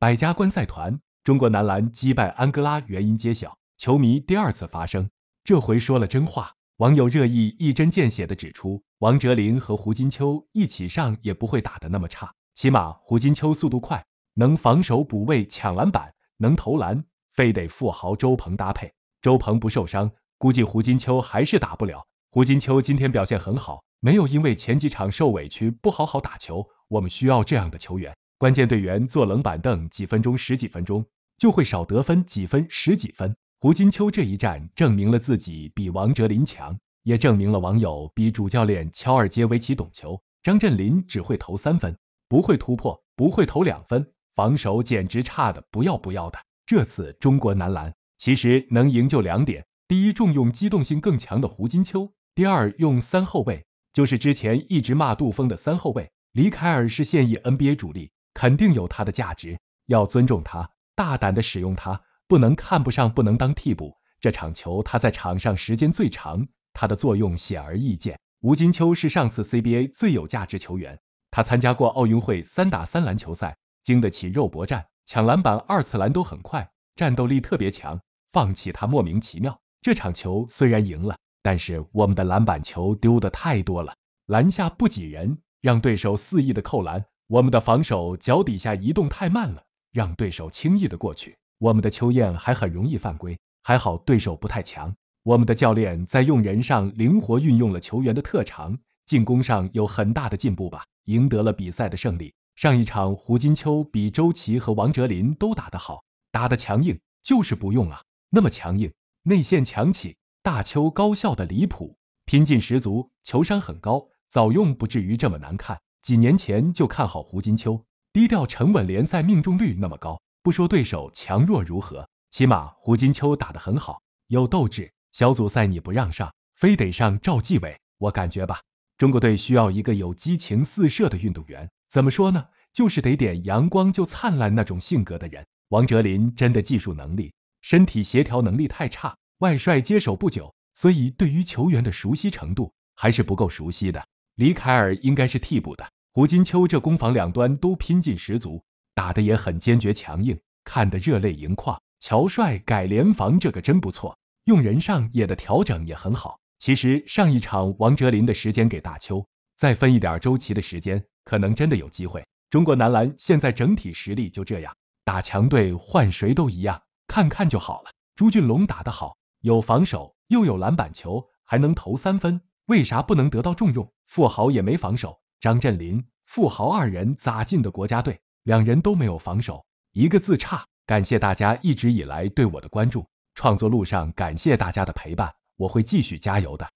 百家观赛团，中国男篮击败安哥拉原因揭晓，球迷第二次发声，这回说了真话。网友热议一针见血的指出，王哲林和胡金秋一起上也不会打的那么差，起码胡金秋速度快，能防守补位抢篮板，能投篮，非得富豪周鹏搭配。周鹏不受伤，估计胡金秋还是打不了。胡金秋今天表现很好，没有因为前几场受委屈不好好打球。我们需要这样的球员。关键队员坐冷板凳几分钟、十几分钟，就会少得分几分、十几分。胡金秋这一战证明了自己比王哲林强，也证明了网友比主教练乔尔杰维奇懂球。张镇麟只会投三分，不会突破，不会投两分，防守简直差的不要不要的。这次中国男篮其实能赢就两点：第一，重用机动性更强的胡金秋；第二，用三后卫，就是之前一直骂杜锋的三后卫。李凯尔是现役 NBA 主力。肯定有他的价值，要尊重他，大胆的使用他，不能看不上，不能当替补。这场球他在场上时间最长，他的作用显而易见。吴金秋是上次 CBA 最有价值球员，他参加过奥运会三打三篮球赛，经得起肉搏战，抢篮板、二次篮都很快，战斗力特别强。放弃他莫名其妙。这场球虽然赢了，但是我们的篮板球丢的太多了，篮下不挤人，让对手肆意的扣篮。我们的防守脚底下移动太慢了，让对手轻易的过去。我们的秋燕还很容易犯规，还好对手不太强。我们的教练在用人上灵活运用了球员的特长，进攻上有很大的进步吧，赢得了比赛的胜利。上一场胡金秋比周琦和王哲林都打得好，打得强硬，就是不用啊，那么强硬，内线强起，大邱高效的离谱，拼劲十足，球商很高，早用不至于这么难看。几年前就看好胡金秋，低调沉稳，联赛命中率那么高，不说对手强弱如何，起码胡金秋打得很好，有斗志。小组赛你不让上，非得上赵继伟，我感觉吧，中国队需要一个有激情四射的运动员。怎么说呢？就是得点阳光就灿烂那种性格的人。王哲林真的技术能力、身体协调能力太差，外帅接手不久，所以对于球员的熟悉程度还是不够熟悉的。李凯尔应该是替补的。胡金秋这攻防两端都拼劲十足，打得也很坚决强硬，看得热泪盈眶。乔帅改联防这个真不错，用人上也的调整也很好。其实上一场王哲林的时间给大邱，再分一点周琦的时间，可能真的有机会。中国男篮现在整体实力就这样，打强队换谁都一样，看看就好了。朱俊龙打得好，有防守又有篮板球，还能投三分，为啥不能得到重用？富豪也没防守。张镇麟、富豪二人咋进的国家队？两人都没有防守，一个字差。感谢大家一直以来对我的关注，创作路上感谢大家的陪伴，我会继续加油的。